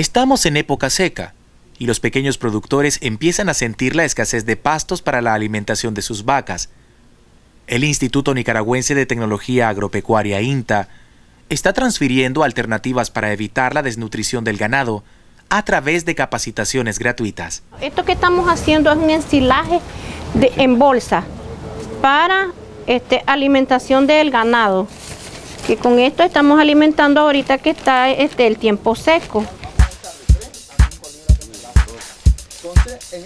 Estamos en época seca y los pequeños productores empiezan a sentir la escasez de pastos para la alimentación de sus vacas. El Instituto Nicaragüense de Tecnología Agropecuaria INTA está transfiriendo alternativas para evitar la desnutrición del ganado a través de capacitaciones gratuitas. Esto que estamos haciendo es un ensilaje en bolsa para este, alimentación del ganado, que con esto estamos alimentando ahorita que está este, el tiempo seco. Este,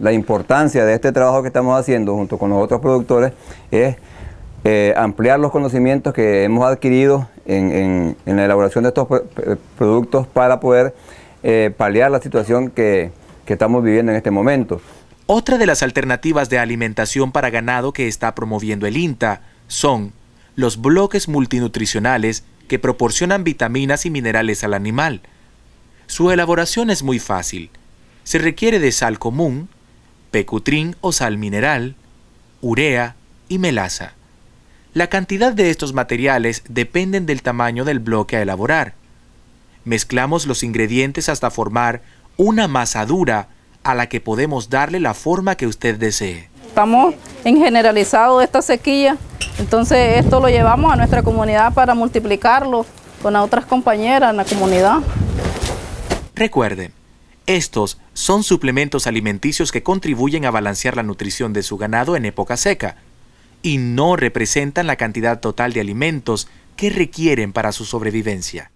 la importancia de este trabajo que estamos haciendo junto con los otros productores es eh, ampliar los conocimientos que hemos adquirido en, la elaboración de estos eh, productos para poder eh, paliar la situación que, que estamos viviendo en este momento. Otra de las alternativas de alimentación para ganado que está promoviendo el INTA son los bloques multinutricionales que proporcionan vitaminas y minerales al animal, su elaboración es muy fácil. Se requiere de sal común, pecutrín o sal mineral, urea y melaza. La cantidad de estos materiales dependen del tamaño del bloque a elaborar. Mezclamos los ingredientes hasta formar una masa dura a la que podemos darle la forma que usted desee. Estamos en generalizado esta sequía, entonces esto lo llevamos a nuestra comunidad para multiplicarlo con otras compañeras en la comunidad. Recuerden, estos son suplementos alimenticios que contribuyen a balancear la nutrición de su ganado en época seca y no representan la cantidad total de alimentos que requieren para su sobrevivencia.